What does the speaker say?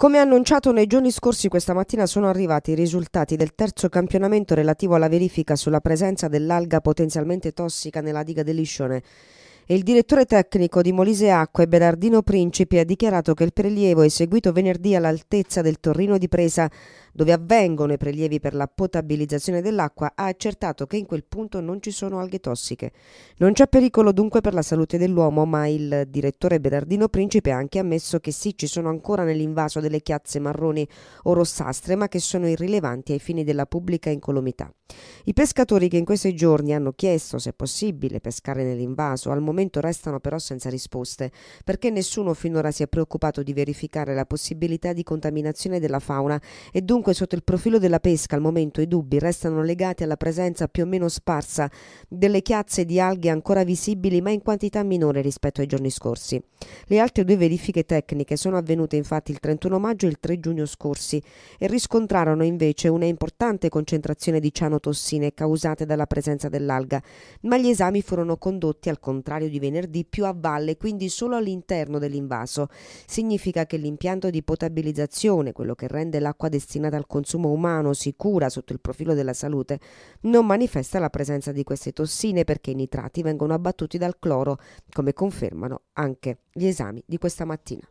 Come annunciato nei giorni scorsi, questa mattina sono arrivati i risultati del terzo campionamento relativo alla verifica sulla presenza dell'alga potenzialmente tossica nella diga del liscione. Il direttore tecnico di Molise Acque, Berardino Principi, ha dichiarato che il prelievo eseguito venerdì all'altezza del Torrino di Presa, dove avvengono i prelievi per la potabilizzazione dell'acqua, ha accertato che in quel punto non ci sono alghe tossiche. Non c'è pericolo dunque per la salute dell'uomo, ma il direttore Berardino Principe ha anche ammesso che sì, ci sono ancora nell'invaso delle chiazze marroni o rossastre, ma che sono irrilevanti ai fini della pubblica incolumità. I pescatori che in questi giorni hanno chiesto se è possibile pescare nell'invaso al momento momento restano però senza risposte, perché nessuno finora si è preoccupato di verificare la possibilità di contaminazione della fauna e dunque sotto il profilo della pesca al momento i dubbi restano legati alla presenza più o meno sparsa delle chiazze di alghe ancora visibili ma in quantità minore rispetto ai giorni scorsi. Le altre due verifiche tecniche sono avvenute infatti il 31 maggio e il 3 giugno scorsi e riscontrarono invece una importante concentrazione di cianotossine causate dalla presenza dell'alga, ma gli esami furono condotti al contrario orario di venerdì più a valle, quindi solo all'interno dell'invaso. Significa che l'impianto di potabilizzazione, quello che rende l'acqua destinata al consumo umano sicura sotto il profilo della salute, non manifesta la presenza di queste tossine perché i nitrati vengono abbattuti dal cloro, come confermano anche gli esami di questa mattina.